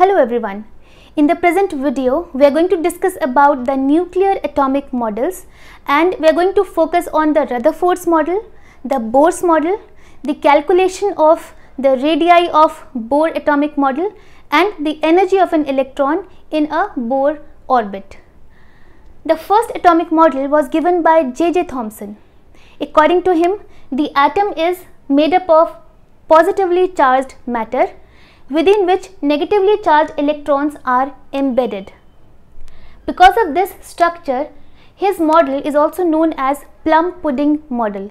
Hello everyone. In the present video, we are going to discuss about the nuclear atomic models and we are going to focus on the Rutherford's model, the Bohr's model, the calculation of the radii of Bohr atomic model and the energy of an electron in a Bohr orbit. The first atomic model was given by J.J. Thomson. According to him, the atom is made up of positively charged matter within which negatively charged electrons are embedded. Because of this structure, his model is also known as plum pudding model.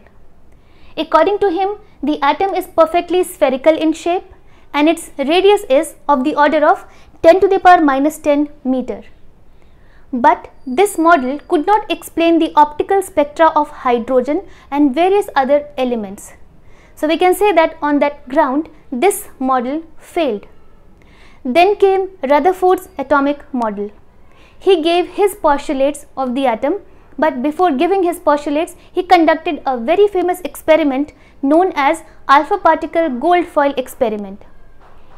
According to him, the atom is perfectly spherical in shape and its radius is of the order of 10 to the power minus 10 meter. But this model could not explain the optical spectra of hydrogen and various other elements. So we can say that on that ground, this model failed. Then came Rutherford's atomic model. He gave his postulates of the atom but before giving his postulates he conducted a very famous experiment known as alpha particle gold foil experiment.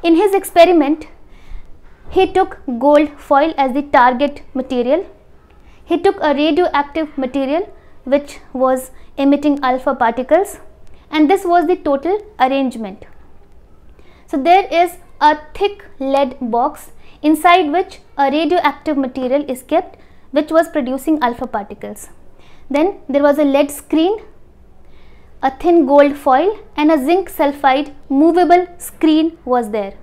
In his experiment he took gold foil as the target material. He took a radioactive material which was emitting alpha particles and this was the total arrangement. So there is a thick lead box inside which a radioactive material is kept which was producing alpha particles. Then there was a lead screen, a thin gold foil and a zinc sulfide movable screen was there.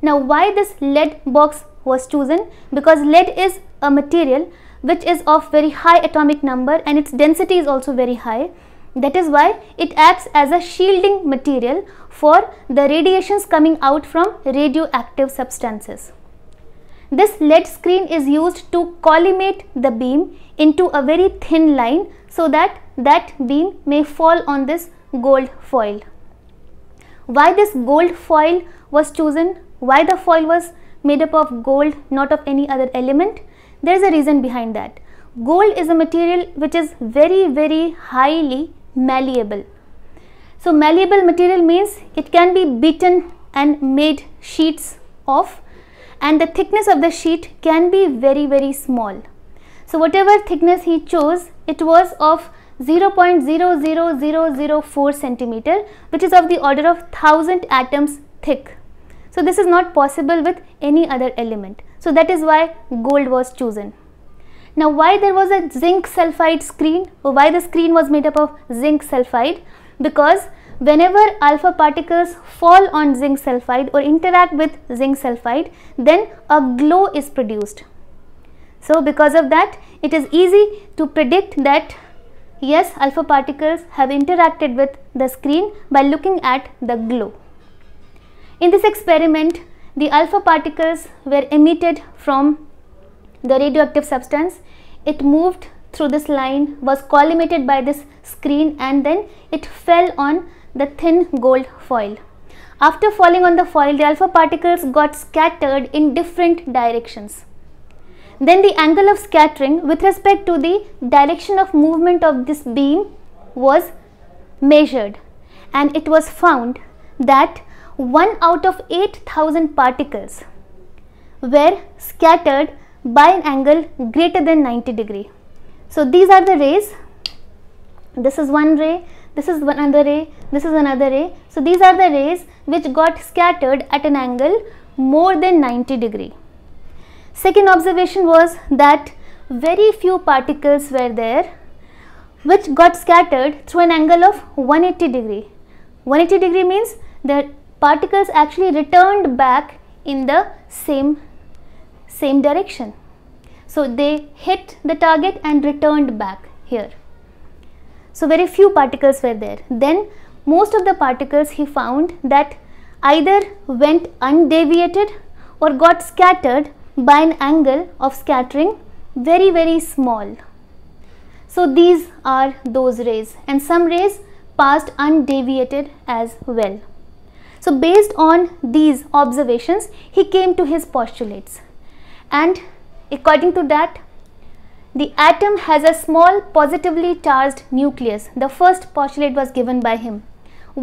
Now why this lead box was chosen? Because lead is a material which is of very high atomic number and its density is also very high. That is why it acts as a shielding material for the radiations coming out from radioactive substances. This lead screen is used to collimate the beam into a very thin line so that that beam may fall on this gold foil. Why this gold foil was chosen, why the foil was made up of gold not of any other element, there is a reason behind that. Gold is a material which is very very highly malleable so malleable material means it can be beaten and made sheets of and the thickness of the sheet can be very very small. So whatever thickness he chose it was of 0.00004 centimeter which is of the order of 1000 atoms thick. So this is not possible with any other element. So that is why gold was chosen. Now why there was a zinc sulfide screen or why the screen was made up of zinc sulfide? because whenever alpha particles fall on zinc sulfide or interact with zinc sulfide then a glow is produced. So because of that it is easy to predict that yes alpha particles have interacted with the screen by looking at the glow. In this experiment the alpha particles were emitted from the radioactive substance. It moved through this line was collimated by this screen and then it fell on the thin gold foil. After falling on the foil, the alpha particles got scattered in different directions. Then the angle of scattering with respect to the direction of movement of this beam was measured and it was found that 1 out of 8000 particles were scattered by an angle greater than 90 degree. So these are the rays. This is one ray, this is another ray, this is another ray. So these are the rays which got scattered at an angle more than 90 degree. Second observation was that very few particles were there which got scattered through an angle of 180 degree. 180 degree means the particles actually returned back in the same, same direction. So they hit the target and returned back here. So very few particles were there. Then most of the particles he found that either went undeviated or got scattered by an angle of scattering very very small. So these are those rays and some rays passed undeviated as well. So based on these observations he came to his postulates and According to that, the atom has a small positively charged nucleus. The first postulate was given by him.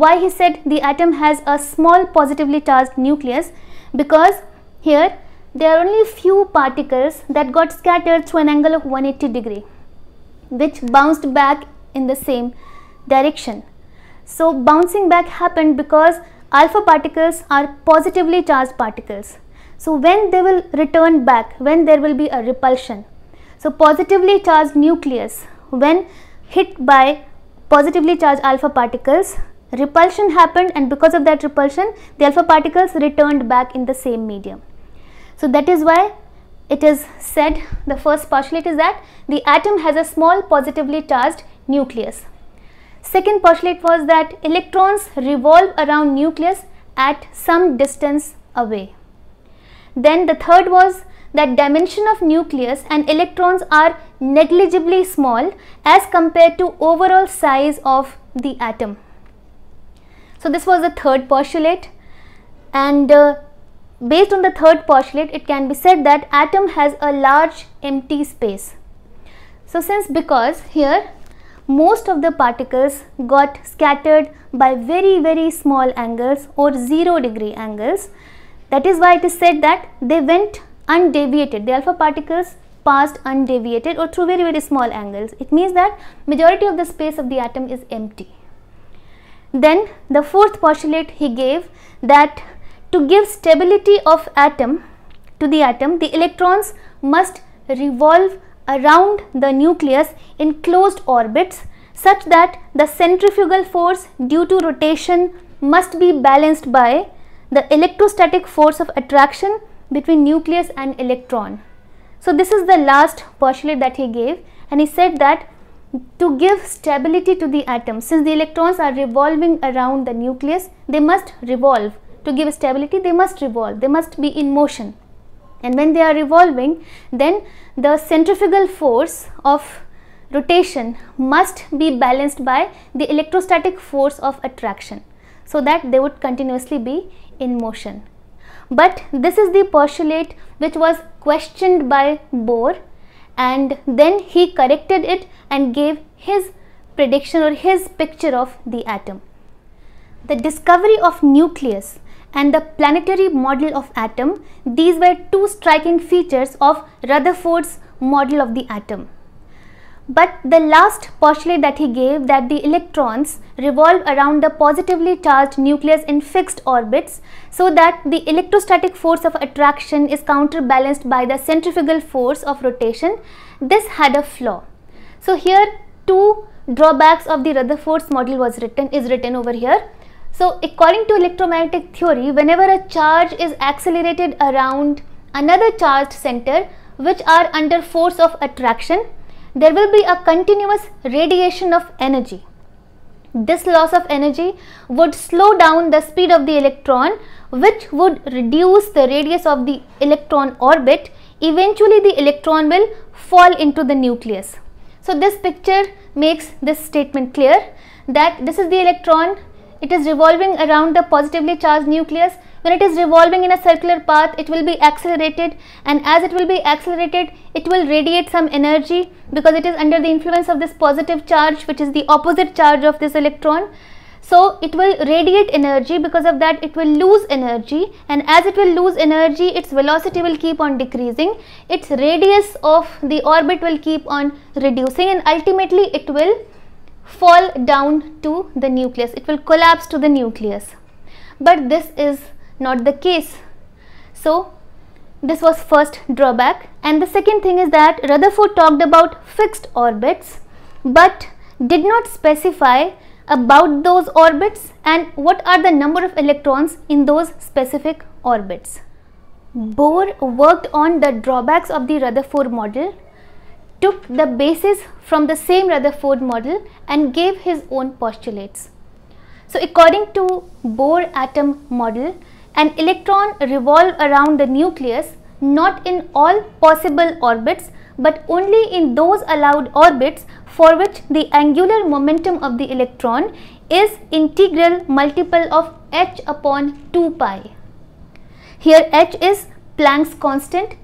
Why he said the atom has a small positively charged nucleus? Because here there are only few particles that got scattered through an angle of 180 degree which bounced back in the same direction. So bouncing back happened because alpha particles are positively charged particles. So when they will return back, when there will be a repulsion. So positively charged nucleus, when hit by positively charged alpha particles, repulsion happened and because of that repulsion, the alpha particles returned back in the same medium. So that is why it is said, the first postulate is that the atom has a small positively charged nucleus. Second postulate was that electrons revolve around nucleus at some distance away. Then the third was that dimension of nucleus and electrons are negligibly small as compared to overall size of the atom. So this was the third postulate and uh, based on the third postulate it can be said that atom has a large empty space. So since because here most of the particles got scattered by very very small angles or 0 degree angles that is why it is said that they went undeviated. The alpha particles passed undeviated or through very very small angles. It means that majority of the space of the atom is empty. Then the fourth postulate he gave that to give stability of atom to the atom the electrons must revolve around the nucleus in closed orbits such that the centrifugal force due to rotation must be balanced by the electrostatic force of attraction between nucleus and electron. So this is the last postulate that he gave and he said that to give stability to the atom since the electrons are revolving around the nucleus they must revolve to give stability they must revolve they must be in motion and when they are revolving then the centrifugal force of rotation must be balanced by the electrostatic force of attraction so that they would continuously be in motion. But this is the postulate which was questioned by Bohr and then he corrected it and gave his prediction or his picture of the atom. The discovery of nucleus and the planetary model of atom, these were two striking features of Rutherford's model of the atom. But the last postulate that he gave that the electrons revolve around the positively charged nucleus in fixed orbits so that the electrostatic force of attraction is counterbalanced by the centrifugal force of rotation, this had a flaw. So here two drawbacks of the Rutherford's model was written is written over here. So according to electromagnetic theory, whenever a charge is accelerated around another charged center which are under force of attraction, there will be a continuous radiation of energy. This loss of energy would slow down the speed of the electron which would reduce the radius of the electron orbit. Eventually the electron will fall into the nucleus. So this picture makes this statement clear that this is the electron, it is revolving around the positively charged nucleus when it is revolving in a circular path it will be accelerated and as it will be accelerated it will radiate some energy because it is under the influence of this positive charge which is the opposite charge of this electron so it will radiate energy because of that it will lose energy and as it will lose energy its velocity will keep on decreasing. Its radius of the orbit will keep on reducing and ultimately it will fall down to the nucleus. It will collapse to the nucleus. But this is not the case. So this was first drawback and the second thing is that Rutherford talked about fixed orbits but did not specify about those orbits and what are the number of electrons in those specific orbits. Bohr worked on the drawbacks of the Rutherford model, took the basis from the same Rutherford model and gave his own postulates. So according to Bohr atom model, an electron revolve around the nucleus not in all possible orbits but only in those allowed orbits for which the angular momentum of the electron is integral multiple of h upon 2 pi. Here h is Planck's constant.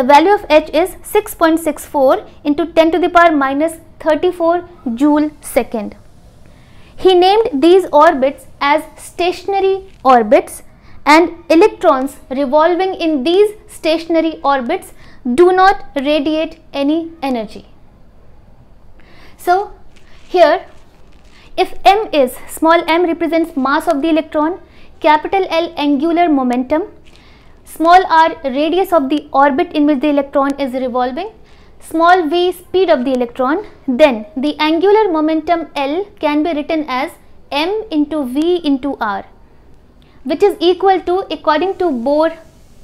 The value of h is 6.64 into 10 to the power minus 34 joule second. He named these orbits as stationary orbits and electrons revolving in these stationary orbits do not radiate any energy. So here if m is small m represents mass of the electron, capital L angular momentum, small r radius of the orbit in which the electron is revolving, small v speed of the electron, then the angular momentum L can be written as m into v into r which is equal to according to Bohr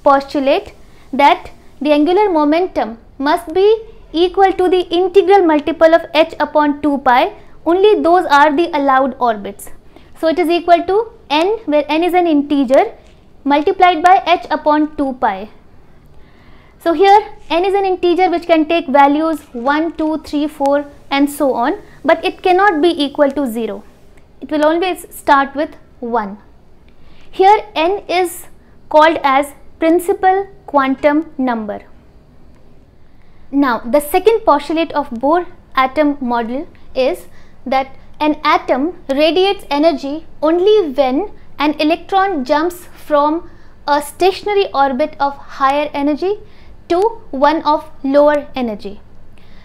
postulate that the angular momentum must be equal to the integral multiple of h upon 2 pi only those are the allowed orbits. So it is equal to n where n is an integer multiplied by h upon 2 pi. So here n is an integer which can take values 1, 2, 3, 4 and so on but it cannot be equal to 0. It will always start with 1. Here n is called as principal quantum number. Now the second postulate of Bohr atom model is that an atom radiates energy only when an electron jumps from a stationary orbit of higher energy to one of lower energy.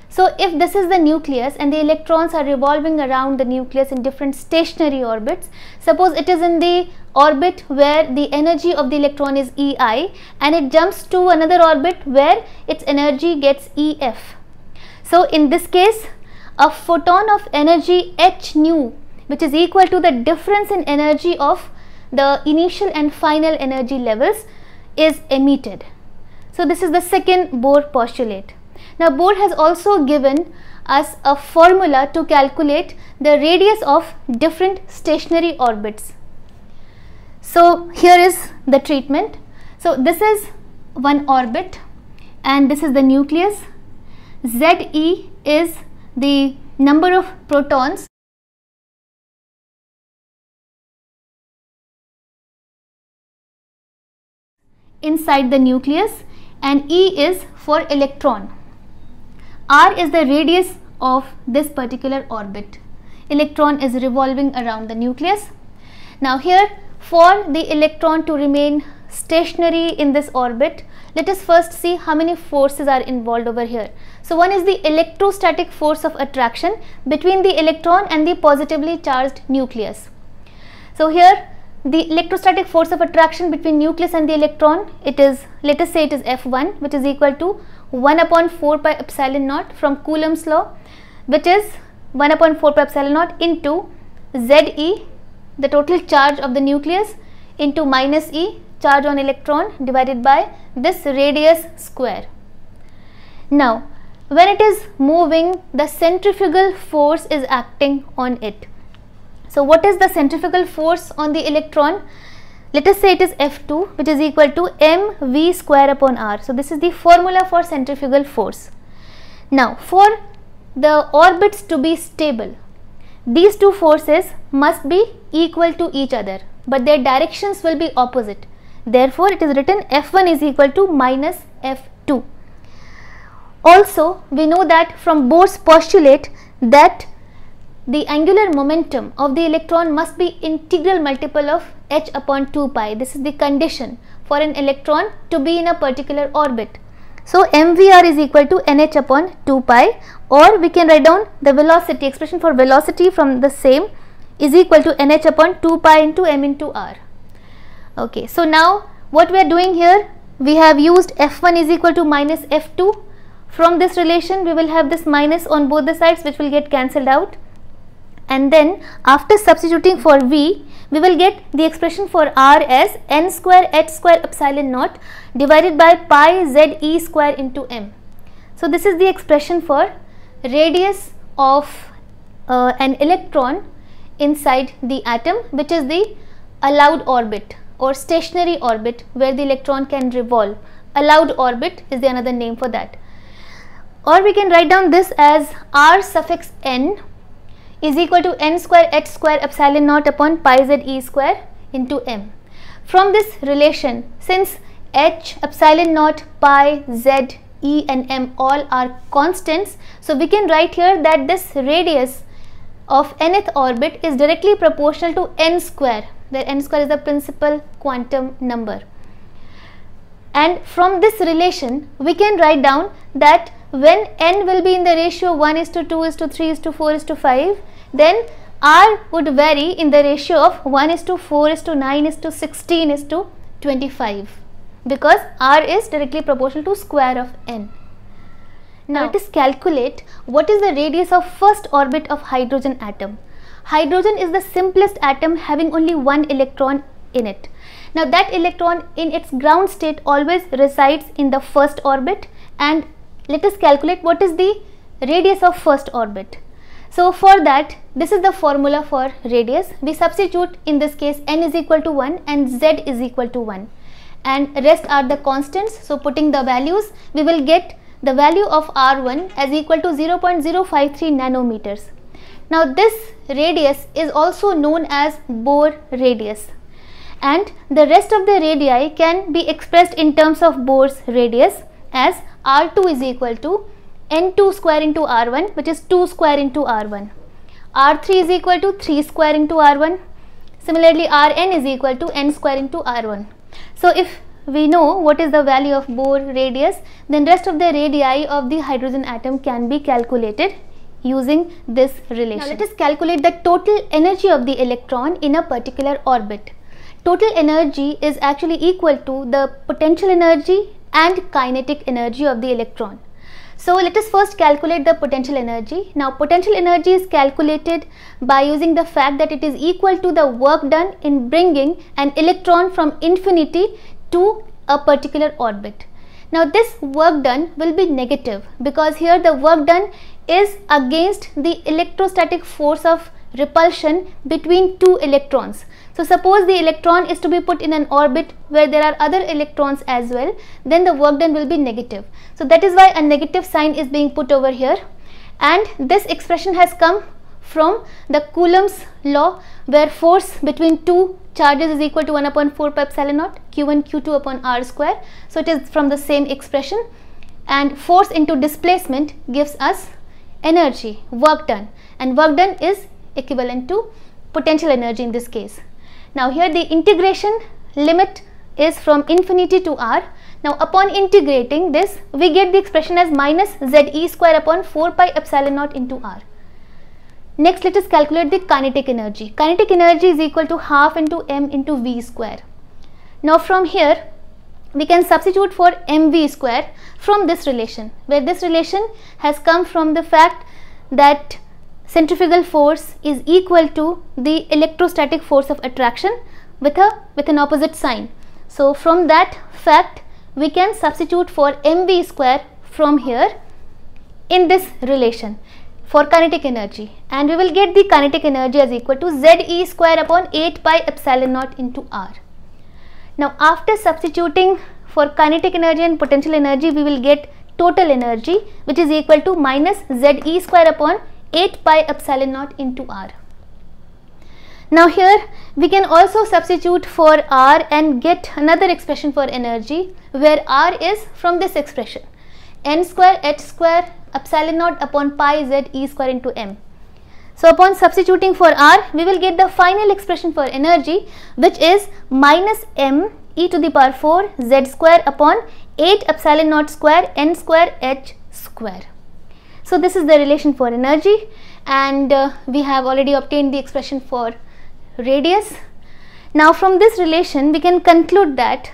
So if this is the nucleus and the electrons are revolving around the nucleus in different stationary orbits, suppose it is in the orbit where the energy of the electron is EI and it jumps to another orbit where its energy gets EF. So in this case a photon of energy h nu which is equal to the difference in energy of the initial and final energy levels is emitted. So this is the second Bohr postulate. Now Bohr has also given us a formula to calculate the radius of different stationary orbits. So here is the treatment. So this is one orbit and this is the nucleus. Ze is the number of protons inside the nucleus and E is for electron. R is the radius of this particular orbit. Electron is revolving around the nucleus. Now here for the electron to remain stationary in this orbit, let us first see how many forces are involved over here. So one is the electrostatic force of attraction between the electron and the positively charged nucleus. So here the electrostatic force of attraction between nucleus and the electron, it is let us say it is F1 which is equal to 1 upon 4 pi epsilon naught from Coulomb's law which is 1 upon 4 pi epsilon naught into Ze the total charge of the nucleus into minus E charge on electron divided by this radius square. Now when it is moving the centrifugal force is acting on it. So what is the centrifugal force on the electron? Let us say it is F2 which is equal to mv square upon r. So this is the formula for centrifugal force. Now for the orbits to be stable these two forces must be equal to each other, but their directions will be opposite. Therefore, it is written F1 is equal to minus F2. Also, we know that from Bohr's postulate that the angular momentum of the electron must be integral multiple of h upon 2 pi. This is the condition for an electron to be in a particular orbit. So mvr is equal to nh upon 2 pi or we can write down the velocity expression for velocity from the same is equal to nh upon 2 pi into m into r. Okay, so now what we are doing here we have used f1 is equal to minus f2 from this relation we will have this minus on both the sides which will get cancelled out and then after substituting for v we will get the expression for r as n square h square epsilon naught divided by pi z e square into m. So, this is the expression for radius of uh, an electron inside the atom which is the allowed orbit or stationary orbit where the electron can revolve. Allowed orbit is the another name for that. Or we can write down this as r suffix n is equal to n square h square epsilon naught upon pi z e square into m. From this relation, since h, epsilon naught, pi, z, e and m all are constants, so we can write here that this radius of nth orbit is directly proportional to n square, where n square is the principal quantum number. And from this relation, we can write down that when n will be in the ratio 1 is to 2 is to 3 is to 4 is to 5 then r would vary in the ratio of 1 is to 4 is to 9 is to 16 is to 25 because r is directly proportional to square of n. Now let us calculate what is the radius of first orbit of hydrogen atom. Hydrogen is the simplest atom having only one electron in it. Now that electron in its ground state always resides in the first orbit and let us calculate what is the radius of first orbit. So for that this is the formula for radius we substitute in this case n is equal to 1 and z is equal to 1 and rest are the constants so putting the values we will get the value of r1 as equal to 0.053 nanometers. Now this radius is also known as Bohr radius and the rest of the radii can be expressed in terms of Bohr's radius as R2 is equal to N2 square into R1 which is 2 square into R1. R3 is equal to 3 square into R1. Similarly, Rn is equal to n square into R1. So, if we know what is the value of Bohr radius, then rest of the radii of the hydrogen atom can be calculated using this relation. Now, let us calculate the total energy of the electron in a particular orbit. Total energy is actually equal to the potential energy and kinetic energy of the electron. So let us first calculate the potential energy. Now potential energy is calculated by using the fact that it is equal to the work done in bringing an electron from infinity to a particular orbit. Now this work done will be negative because here the work done is against the electrostatic force of repulsion between two electrons. So suppose the electron is to be put in an orbit where there are other electrons as well, then the work done will be negative. So that is why a negative sign is being put over here and this expression has come from the Coulomb's law where force between two charges is equal to 1 upon 4 pi epsilon naught q1 q2 upon r square. So it is from the same expression and force into displacement gives us energy work done and work done is equivalent to potential energy in this case. Now here the integration limit is from infinity to r. Now upon integrating this we get the expression as minus ze square upon 4 pi epsilon naught into r. Next let us calculate the kinetic energy. Kinetic energy is equal to half into m into v square. Now from here we can substitute for mv square from this relation where this relation has come from the fact that centrifugal force is equal to the electrostatic force of attraction with a with an opposite sign. So from that fact we can substitute for mv square from here in this relation for kinetic energy and we will get the kinetic energy as equal to ze square upon 8 pi epsilon naught into r. Now after substituting for kinetic energy and potential energy we will get total energy which is equal to minus ze square upon 8 pi epsilon naught into r. Now here we can also substitute for r and get another expression for energy where r is from this expression n square h square epsilon naught upon pi z e square into m. So upon substituting for r we will get the final expression for energy which is minus m e to the power 4 z square upon 8 epsilon naught square n square h square. So this is the relation for energy and uh, we have already obtained the expression for radius. Now from this relation we can conclude that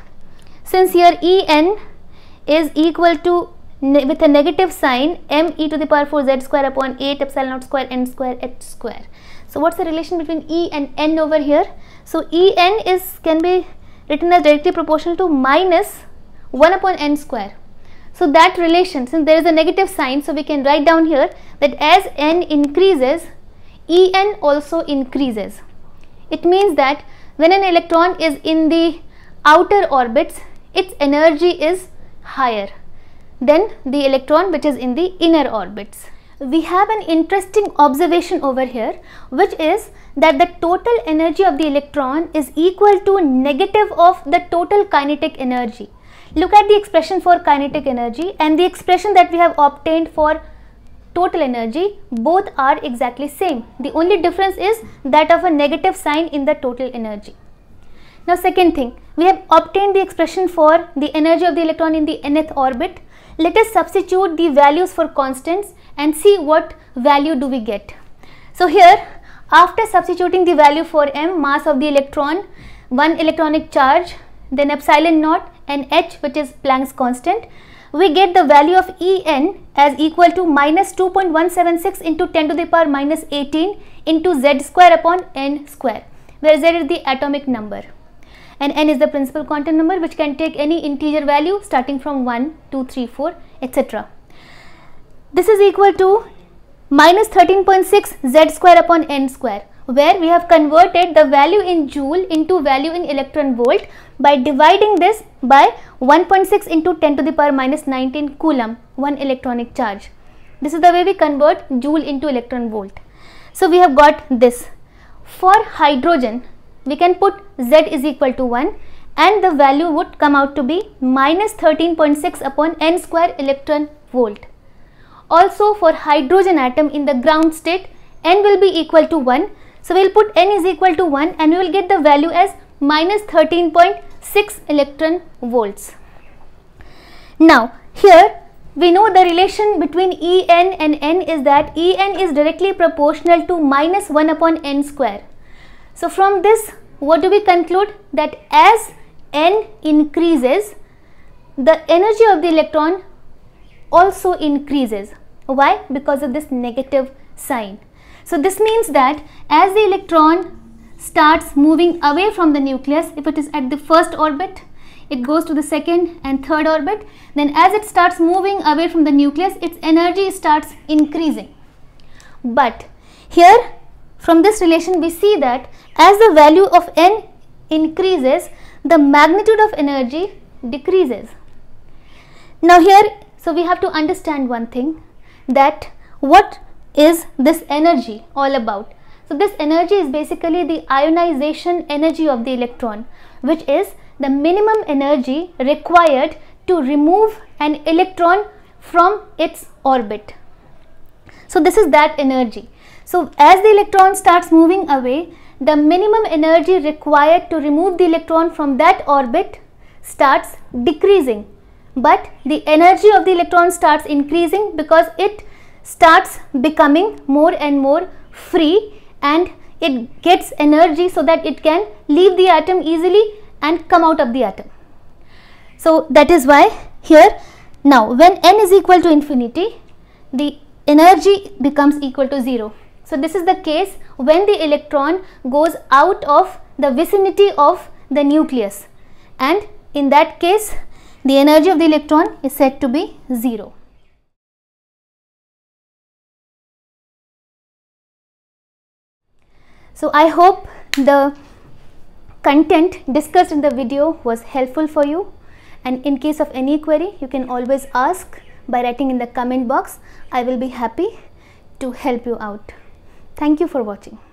since here En is equal to with a negative sign m e to the power 4 z square upon 8 epsilon naught square n square h square. So what's the relation between E and n over here? So En is can be written as directly proportional to minus 1 upon n square so that relation, since there is a negative sign, so we can write down here that as n increases, En also increases. It means that when an electron is in the outer orbits, its energy is higher than the electron which is in the inner orbits. We have an interesting observation over here which is that the total energy of the electron is equal to negative of the total kinetic energy. Look at the expression for kinetic energy and the expression that we have obtained for total energy both are exactly same. The only difference is that of a negative sign in the total energy. Now second thing, we have obtained the expression for the energy of the electron in the nth orbit. Let us substitute the values for constants and see what value do we get. So here after substituting the value for m mass of the electron, one electronic charge, then epsilon naught and h which is Planck's constant, we get the value of En as equal to minus 2.176 into 10 to the power minus 18 into z square upon n square where z is the atomic number and n is the principal quantum number which can take any integer value starting from 1, 2, 3, 4 etc. This is equal to minus 13.6 z square upon n square where we have converted the value in joule into value in electron volt by dividing this by 1.6 into 10 to the power minus 19 coulomb, one electronic charge. This is the way we convert joule into electron volt. So we have got this. For hydrogen, we can put Z is equal to 1 and the value would come out to be minus 13.6 upon n square electron volt. Also for hydrogen atom in the ground state, n will be equal to 1 so we'll put n is equal to 1 and we will get the value as minus 13.6 electron volts. Now here we know the relation between En and N is that En is directly proportional to minus 1 upon n square. So from this what do we conclude that as n increases the energy of the electron also increases. Why? Because of this negative sign. So this means that as the electron starts moving away from the nucleus, if it is at the first orbit, it goes to the second and third orbit. Then as it starts moving away from the nucleus, its energy starts increasing. But here from this relation we see that as the value of n increases, the magnitude of energy decreases. Now here, so we have to understand one thing that what is this energy all about? So this energy is basically the ionization energy of the electron which is the minimum energy required to remove an electron from its orbit. So this is that energy. So as the electron starts moving away, the minimum energy required to remove the electron from that orbit starts decreasing. But the energy of the electron starts increasing because it starts becoming more and more free and it gets energy so that it can leave the atom easily and come out of the atom. So that is why here now when n is equal to infinity the energy becomes equal to 0. So this is the case when the electron goes out of the vicinity of the nucleus and in that case the energy of the electron is said to be 0. So I hope the content discussed in the video was helpful for you and in case of any query you can always ask by writing in the comment box. I will be happy to help you out. Thank you for watching.